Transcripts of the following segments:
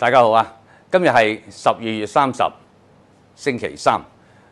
大家好啊！今日係十二月三十星期三，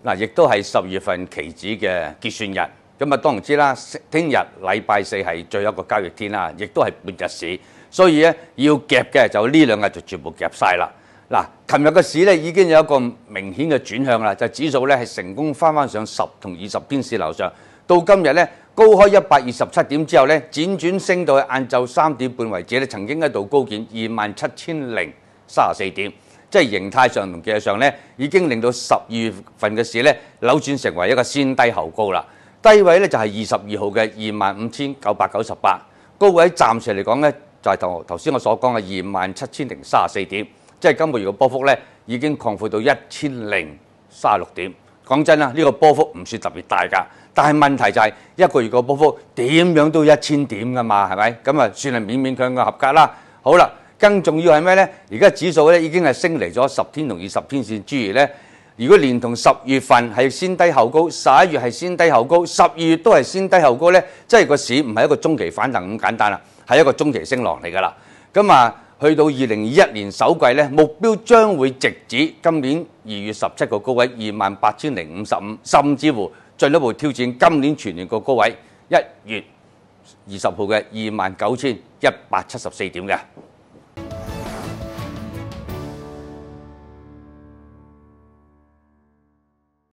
嗱，亦都係十月份期指嘅結算日。咁啊，當然知啦，聽日禮拜四係最後一個交易天啦，亦都係半日市，所以咧要夾嘅就呢兩日就全部夾晒啦。嗱，琴日嘅市咧已經有一個明顯嘅轉向啦，就指數咧係成功翻翻上十同二十天市樓上。到今日咧高開一百二十七點之後咧，輾轉升到去晏晝三點半為止咧，曾經一度高見二萬七千零。三十四點，即係形態上同技術上咧，已經令到十二月份嘅市咧扭轉成為一個先低後高啦。低位咧就係二十二號嘅二萬五千九百九十八，高位暫時嚟講咧就係同頭先我所講嘅二萬七千零三十四點，即係今個月嘅波幅咧已經擴闊到一千零三十六點。講真啦，呢個波幅唔算特別大噶，但係問題就係一個月嘅波幅點樣都一千點㗎嘛，係咪？咁啊算係勉勉強強合格啦。好啦。更重要係咩呢？而家指數咧已經係升嚟咗十天同二十天線。注意咧，如果連同十月份係先低後高，十一月係先低後高，十二月都係先低後高咧，即係個市唔係一個中期反彈咁簡單啦，係一個中期升浪嚟㗎啦。咁啊，去到二零二一年首季咧，目標將會直指今年二月十七個高位二萬八千零五十五，甚至乎進一步挑戰今年全年個高位一月二十號嘅二萬九千一百七十四點嘅。